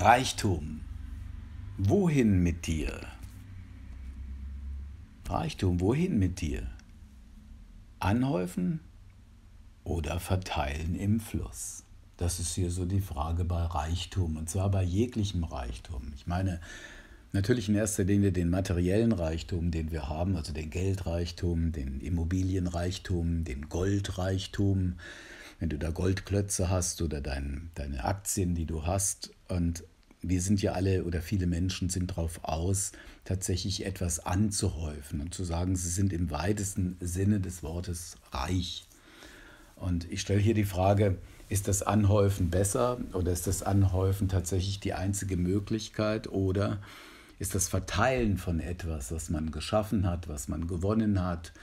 Reichtum. Wohin mit dir? Reichtum, wohin mit dir? Anhäufen oder verteilen im Fluss? Das ist hier so die Frage bei Reichtum und zwar bei jeglichem Reichtum. Ich meine, natürlich in erster Linie den materiellen Reichtum, den wir haben, also den Geldreichtum, den Immobilienreichtum, den Goldreichtum, wenn du da Goldklötze hast oder dein, deine Aktien, die du hast. Und wir sind ja alle oder viele Menschen sind darauf aus, tatsächlich etwas anzuhäufen und zu sagen, sie sind im weitesten Sinne des Wortes reich. Und ich stelle hier die Frage, ist das Anhäufen besser oder ist das Anhäufen tatsächlich die einzige Möglichkeit oder ist das Verteilen von etwas, was man geschaffen hat, was man gewonnen hat,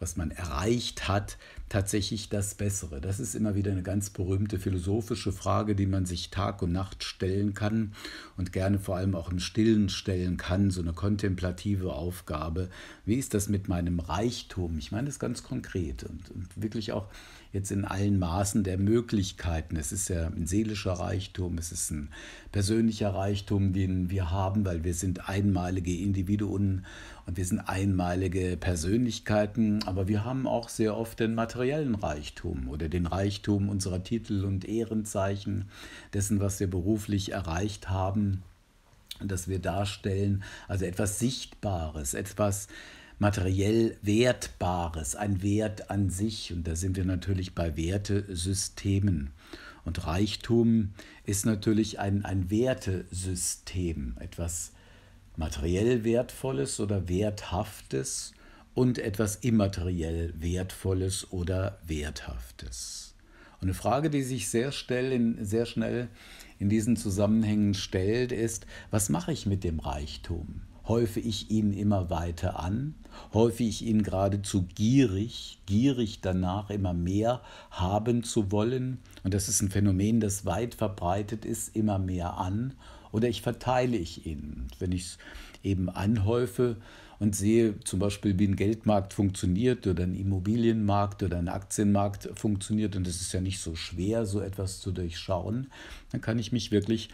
was man erreicht hat, tatsächlich das Bessere? Das ist immer wieder eine ganz berühmte philosophische Frage, die man sich Tag und Nacht stellen kann und gerne vor allem auch im Stillen stellen kann, so eine kontemplative Aufgabe. Wie ist das mit meinem Reichtum? Ich meine das ganz konkret und, und wirklich auch jetzt in allen Maßen der Möglichkeiten. Es ist ja ein seelischer Reichtum, es ist ein persönlicher Reichtum, den wir haben, weil wir sind einmalige Individuen und wir sind einmalige Persönlichkeiten, aber wir haben auch sehr oft den materiellen Reichtum oder den Reichtum unserer Titel und Ehrenzeichen, dessen, was wir beruflich erreicht haben dass wir darstellen, also etwas Sichtbares, etwas, materiell Wertbares, ein Wert an sich. Und da sind wir natürlich bei Wertesystemen. Und Reichtum ist natürlich ein, ein Wertesystem, etwas materiell Wertvolles oder Werthaftes und etwas immateriell Wertvolles oder Werthaftes. Und eine Frage, die sich sehr schnell in, sehr schnell in diesen Zusammenhängen stellt, ist, was mache ich mit dem Reichtum? häufe ich ihn immer weiter an, häufe ich ihn geradezu gierig, gierig danach immer mehr haben zu wollen, und das ist ein Phänomen, das weit verbreitet ist, immer mehr an, oder ich verteile ich ihn. wenn ich es eben anhäufe und sehe zum Beispiel, wie ein Geldmarkt funktioniert oder ein Immobilienmarkt oder ein Aktienmarkt funktioniert, und es ist ja nicht so schwer, so etwas zu durchschauen, dann kann ich mich wirklich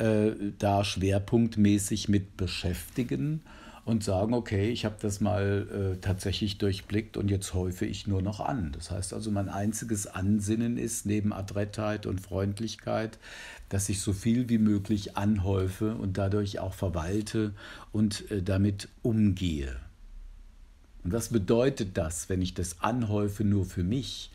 äh, da schwerpunktmäßig mit beschäftigen und sagen, okay, ich habe das mal äh, tatsächlich durchblickt und jetzt häufe ich nur noch an. Das heißt also, mein einziges Ansinnen ist, neben Adrettheit und Freundlichkeit, dass ich so viel wie möglich anhäufe und dadurch auch verwalte und äh, damit umgehe. Und was bedeutet das, wenn ich das anhäufe nur für mich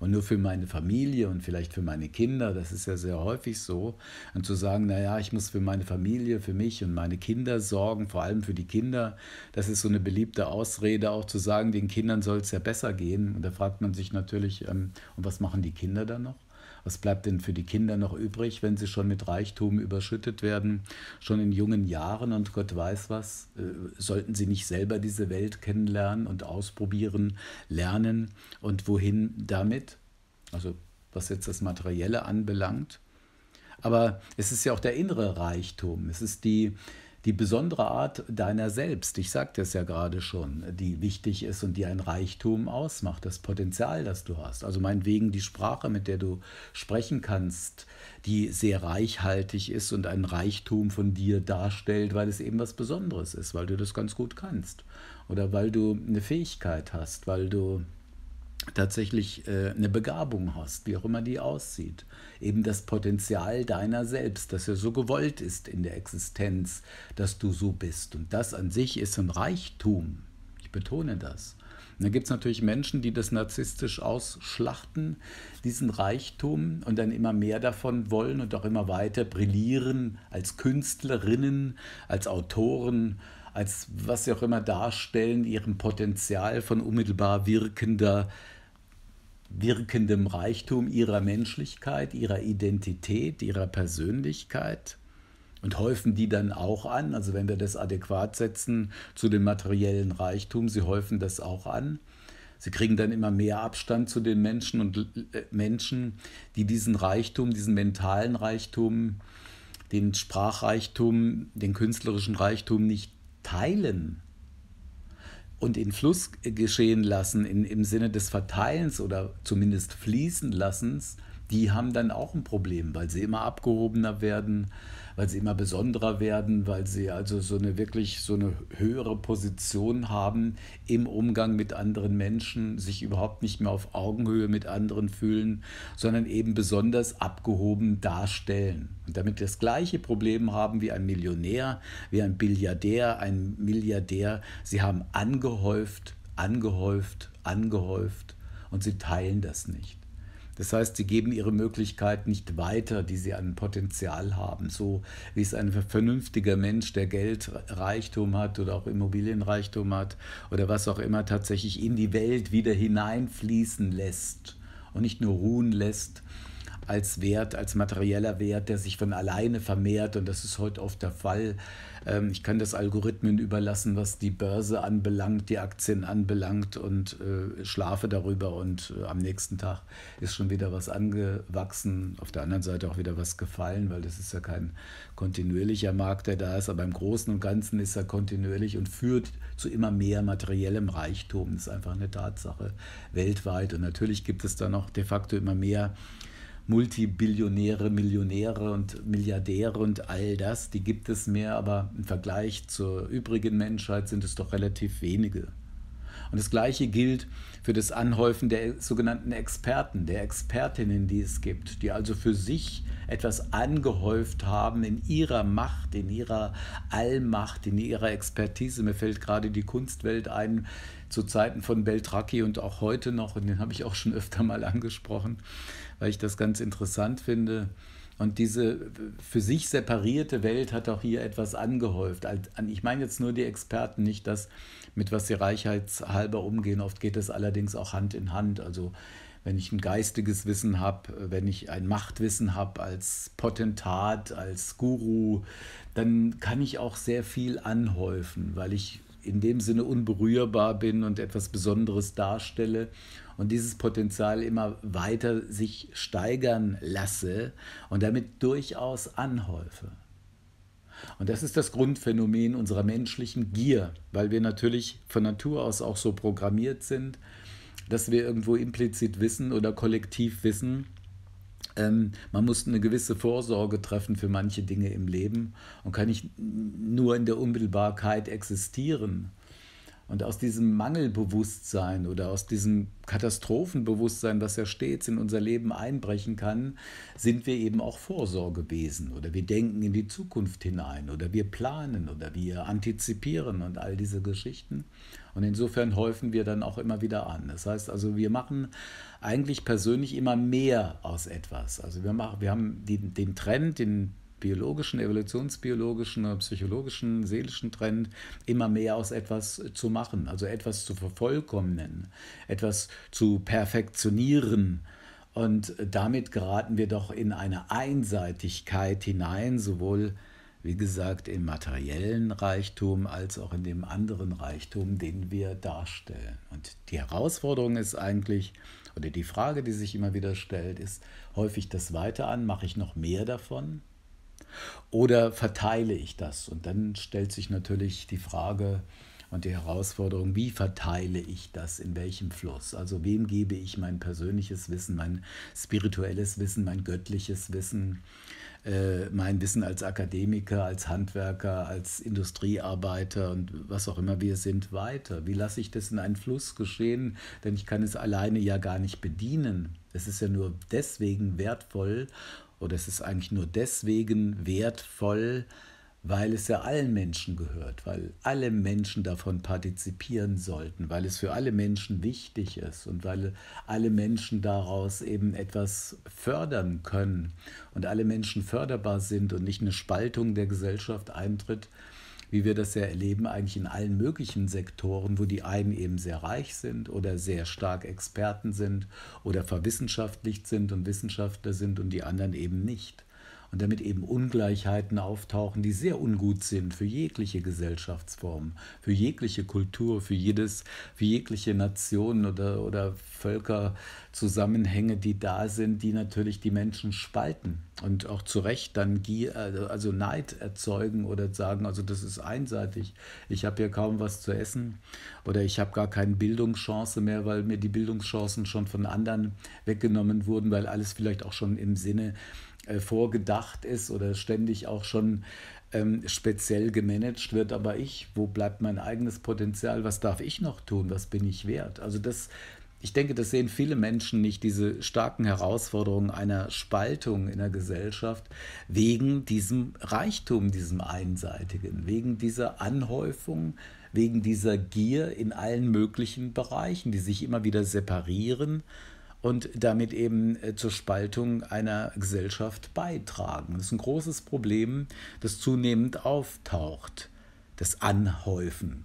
und nur für meine Familie und vielleicht für meine Kinder, das ist ja sehr häufig so, und zu sagen, naja, ich muss für meine Familie, für mich und meine Kinder sorgen, vor allem für die Kinder, das ist so eine beliebte Ausrede, auch zu sagen, den Kindern soll es ja besser gehen. Und da fragt man sich natürlich, ähm, und was machen die Kinder dann noch? Was bleibt denn für die Kinder noch übrig, wenn sie schon mit Reichtum überschüttet werden, schon in jungen Jahren und Gott weiß was? Äh, sollten sie nicht selber diese Welt kennenlernen und ausprobieren, lernen und wohin damit? Also was jetzt das Materielle anbelangt. Aber es ist ja auch der innere Reichtum. Es ist die, die besondere Art deiner selbst, ich sagte es ja gerade schon, die wichtig ist und die ein Reichtum ausmacht, das Potenzial, das du hast. Also meinetwegen die Sprache, mit der du sprechen kannst, die sehr reichhaltig ist und ein Reichtum von dir darstellt, weil es eben was Besonderes ist, weil du das ganz gut kannst oder weil du eine Fähigkeit hast, weil du tatsächlich äh, eine Begabung hast, wie auch immer die aussieht. Eben das Potenzial deiner selbst, dass er so gewollt ist in der Existenz, dass du so bist. Und das an sich ist ein Reichtum. Ich betone das. Und dann gibt es natürlich Menschen, die das narzisstisch ausschlachten, diesen Reichtum und dann immer mehr davon wollen und auch immer weiter brillieren als Künstlerinnen, als Autoren, als was sie auch immer darstellen, ihrem Potenzial von unmittelbar wirkender wirkendem Reichtum ihrer Menschlichkeit, ihrer Identität, ihrer Persönlichkeit und häufen die dann auch an. Also wenn wir das adäquat setzen zu dem materiellen Reichtum, sie häufen das auch an. Sie kriegen dann immer mehr Abstand zu den Menschen und äh, Menschen, die diesen Reichtum, diesen mentalen Reichtum, den Sprachreichtum, den künstlerischen Reichtum nicht teilen und in Fluss geschehen lassen, in, im Sinne des Verteilens oder zumindest Fließen lassens, die haben dann auch ein Problem, weil sie immer abgehobener werden, weil sie immer besonderer werden, weil sie also so eine wirklich so eine höhere Position haben im Umgang mit anderen Menschen, sich überhaupt nicht mehr auf Augenhöhe mit anderen fühlen, sondern eben besonders abgehoben darstellen. Und damit das gleiche Problem haben wie ein Millionär, wie ein Billiardär, ein Milliardär, sie haben angehäuft, angehäuft, angehäuft und sie teilen das nicht. Das heißt, sie geben ihre Möglichkeit nicht weiter, die sie an Potenzial haben, so wie es ein vernünftiger Mensch, der Geldreichtum hat oder auch Immobilienreichtum hat oder was auch immer, tatsächlich in die Welt wieder hineinfließen lässt und nicht nur ruhen lässt als Wert, als materieller Wert, der sich von alleine vermehrt. Und das ist heute oft der Fall. Ähm, ich kann das Algorithmen überlassen, was die Börse anbelangt, die Aktien anbelangt und äh, schlafe darüber. Und äh, am nächsten Tag ist schon wieder was angewachsen. Auf der anderen Seite auch wieder was gefallen, weil das ist ja kein kontinuierlicher Markt, der da ist. Aber im Großen und Ganzen ist er kontinuierlich und führt zu immer mehr materiellem Reichtum. Das ist einfach eine Tatsache weltweit. Und natürlich gibt es da noch de facto immer mehr Multibillionäre, Millionäre und Milliardäre und all das, die gibt es mehr, aber im Vergleich zur übrigen Menschheit sind es doch relativ wenige. Und das Gleiche gilt für das Anhäufen der sogenannten Experten, der Expertinnen, die es gibt, die also für sich etwas angehäuft haben in ihrer Macht, in ihrer Allmacht, in ihrer Expertise. Mir fällt gerade die Kunstwelt ein, zu Zeiten von Beltracchi und auch heute noch, und den habe ich auch schon öfter mal angesprochen, weil ich das ganz interessant finde und diese äh, für sich separierte Welt hat auch hier etwas angehäuft. Ich meine jetzt nur die Experten, nicht das, mit was sie reichheitshalber umgehen. Oft geht das allerdings auch Hand in Hand. Also wenn ich ein geistiges Wissen habe, äh, wenn ich ein Machtwissen habe als Potentat, als Guru, dann kann ich auch sehr viel anhäufen, weil ich in dem Sinne unberührbar bin und etwas Besonderes darstelle und dieses Potenzial immer weiter sich steigern lasse und damit durchaus anhäufe. Und das ist das Grundphänomen unserer menschlichen Gier, weil wir natürlich von Natur aus auch so programmiert sind, dass wir irgendwo implizit wissen oder kollektiv wissen, ähm, man muss eine gewisse Vorsorge treffen für manche Dinge im Leben und kann nicht nur in der Unmittelbarkeit existieren, und aus diesem Mangelbewusstsein oder aus diesem Katastrophenbewusstsein, was ja stets in unser Leben einbrechen kann, sind wir eben auch Vorsorgewesen oder wir denken in die Zukunft hinein oder wir planen oder wir antizipieren und all diese Geschichten. Und insofern häufen wir dann auch immer wieder an. Das heißt also, wir machen eigentlich persönlich immer mehr aus etwas. Also wir, machen, wir haben die, den Trend, den biologischen, evolutionsbiologischen psychologischen, seelischen Trend, immer mehr aus etwas zu machen, also etwas zu vervollkommnen, etwas zu perfektionieren. Und damit geraten wir doch in eine Einseitigkeit hinein, sowohl wie gesagt, im materiellen Reichtum als auch in dem anderen Reichtum, den wir darstellen. Und die Herausforderung ist eigentlich, oder die Frage, die sich immer wieder stellt, ist häufig das Weiter an, mache ich noch mehr davon? Oder verteile ich das? Und dann stellt sich natürlich die Frage und die Herausforderung, wie verteile ich das, in welchem Fluss? Also wem gebe ich mein persönliches Wissen, mein spirituelles Wissen, mein göttliches Wissen, äh, mein Wissen als Akademiker, als Handwerker, als Industriearbeiter und was auch immer wir sind, weiter? Wie lasse ich das in einen Fluss geschehen? Denn ich kann es alleine ja gar nicht bedienen. Es ist ja nur deswegen wertvoll oder es ist eigentlich nur deswegen wertvoll, weil es ja allen Menschen gehört, weil alle Menschen davon partizipieren sollten, weil es für alle Menschen wichtig ist und weil alle Menschen daraus eben etwas fördern können und alle Menschen förderbar sind und nicht eine Spaltung der Gesellschaft eintritt, wie wir das ja erleben, eigentlich in allen möglichen Sektoren, wo die einen eben sehr reich sind oder sehr stark Experten sind oder verwissenschaftlicht sind und Wissenschaftler sind und die anderen eben nicht und damit eben Ungleichheiten auftauchen, die sehr ungut sind für jegliche Gesellschaftsform, für jegliche Kultur, für jedes, für jegliche Nationen oder, oder Völkerzusammenhänge, die da sind, die natürlich die Menschen spalten und auch zu Recht dann Gier, also, also Neid erzeugen oder sagen, also das ist einseitig, ich habe hier kaum was zu essen oder ich habe gar keine Bildungschance mehr, weil mir die Bildungschancen schon von anderen weggenommen wurden, weil alles vielleicht auch schon im Sinne äh, vorgedacht ist oder ständig auch schon ähm, speziell gemanagt wird, aber ich, wo bleibt mein eigenes Potenzial, was darf ich noch tun, was bin ich wert? Also das, ich denke, das sehen viele Menschen nicht, diese starken Herausforderungen einer Spaltung in der Gesellschaft wegen diesem Reichtum, diesem Einseitigen, wegen dieser Anhäufung, wegen dieser Gier in allen möglichen Bereichen, die sich immer wieder separieren und damit eben äh, zur Spaltung einer Gesellschaft beitragen. Das ist ein großes Problem, das zunehmend auftaucht, das Anhäufen.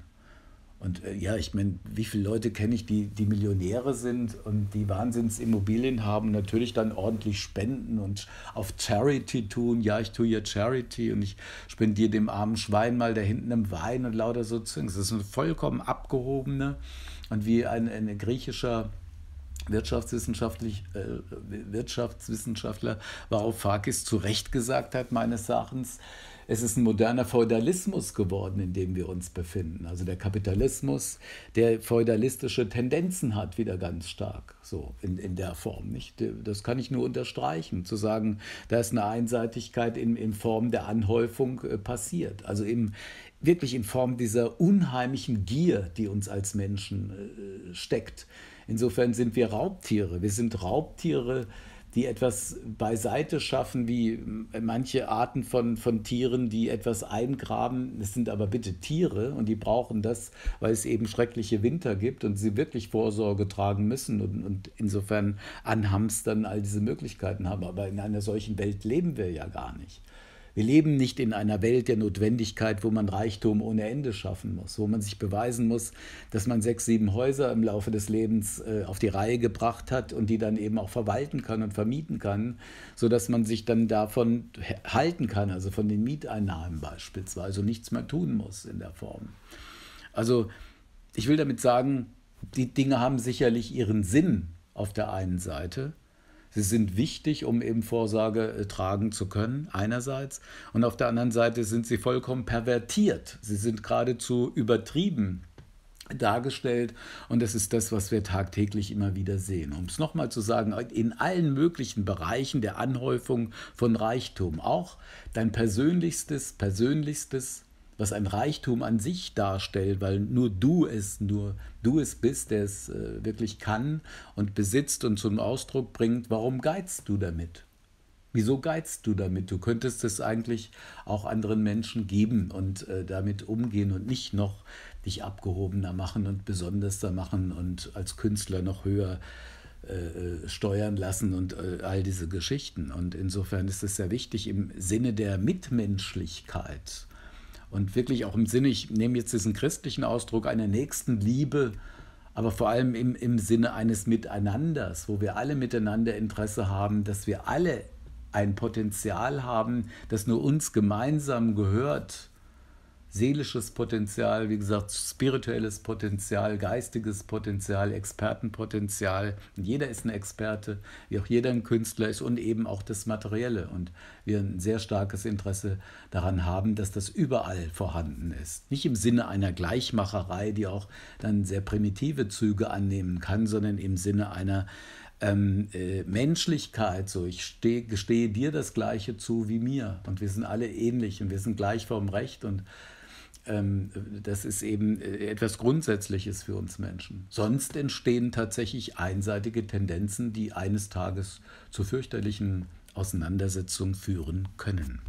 Und äh, ja, ich meine, wie viele Leute kenne ich, die, die Millionäre sind und die Wahnsinnsimmobilien haben, natürlich dann ordentlich spenden und auf Charity tun. Ja, ich tue ja Charity und ich spendiere dem armen Schwein mal da hinten im Wein und lauter so Zings. Das ist ein vollkommen abgehobene und wie ein, ein griechischer Wirtschaftswissenschaftlich, äh, Wirtschaftswissenschaftler Varoufakis zu Recht gesagt hat, meines Erachtens, es ist ein moderner Feudalismus geworden, in dem wir uns befinden. Also der Kapitalismus, der feudalistische Tendenzen hat, wieder ganz stark so in, in der Form. Nicht? Das kann ich nur unterstreichen, zu sagen, da ist eine Einseitigkeit in, in Form der Anhäufung äh, passiert. Also im, wirklich in Form dieser unheimlichen Gier, die uns als Menschen äh, steckt Insofern sind wir Raubtiere. Wir sind Raubtiere, die etwas beiseite schaffen, wie äh, manche Arten von, von Tieren, die etwas eingraben. Es sind aber bitte Tiere und die brauchen das, weil es eben schreckliche Winter gibt und sie wirklich Vorsorge tragen müssen und, und insofern an Hamstern all diese Möglichkeiten haben. Aber in einer solchen Welt leben wir ja gar nicht. Wir leben nicht in einer Welt der Notwendigkeit, wo man Reichtum ohne Ende schaffen muss, wo man sich beweisen muss, dass man sechs, sieben Häuser im Laufe des Lebens äh, auf die Reihe gebracht hat und die dann eben auch verwalten kann und vermieten kann, sodass man sich dann davon halten kann, also von den Mieteinnahmen beispielsweise, und nichts mehr tun muss in der Form. Also ich will damit sagen, die Dinge haben sicherlich ihren Sinn auf der einen Seite, Sie sind wichtig, um eben Vorsorge äh, tragen zu können, einerseits. Und auf der anderen Seite sind sie vollkommen pervertiert. Sie sind geradezu übertrieben dargestellt und das ist das, was wir tagtäglich immer wieder sehen. Um es nochmal zu sagen, in allen möglichen Bereichen der Anhäufung von Reichtum, auch dein persönlichstes, persönlichstes was ein Reichtum an sich darstellt, weil nur du es, nur du es bist, der es äh, wirklich kann und besitzt und zum Ausdruck bringt, warum geizt du damit? Wieso geizt du damit? Du könntest es eigentlich auch anderen Menschen geben und äh, damit umgehen und nicht noch dich abgehobener machen und besonderser machen und als Künstler noch höher äh, äh, steuern lassen und all diese Geschichten. Und insofern ist es sehr wichtig im Sinne der Mitmenschlichkeit und wirklich auch im Sinne, ich nehme jetzt diesen christlichen Ausdruck einer nächsten Liebe, aber vor allem im, im Sinne eines Miteinanders, wo wir alle miteinander Interesse haben, dass wir alle ein Potenzial haben, das nur uns gemeinsam gehört seelisches Potenzial, wie gesagt, spirituelles Potenzial, geistiges Potenzial, Expertenpotenzial. Jeder ist ein Experte, wie auch jeder ein Künstler ist und eben auch das Materielle. Und wir ein sehr starkes Interesse daran haben, dass das überall vorhanden ist. Nicht im Sinne einer Gleichmacherei, die auch dann sehr primitive Züge annehmen kann, sondern im Sinne einer ähm, äh, Menschlichkeit, so ich steh, gestehe dir das Gleiche zu wie mir und wir sind alle ähnlich und wir sind gleich vorm Recht und ähm, das ist eben äh, etwas Grundsätzliches für uns Menschen. Sonst entstehen tatsächlich einseitige Tendenzen, die eines Tages zu fürchterlichen Auseinandersetzungen führen können.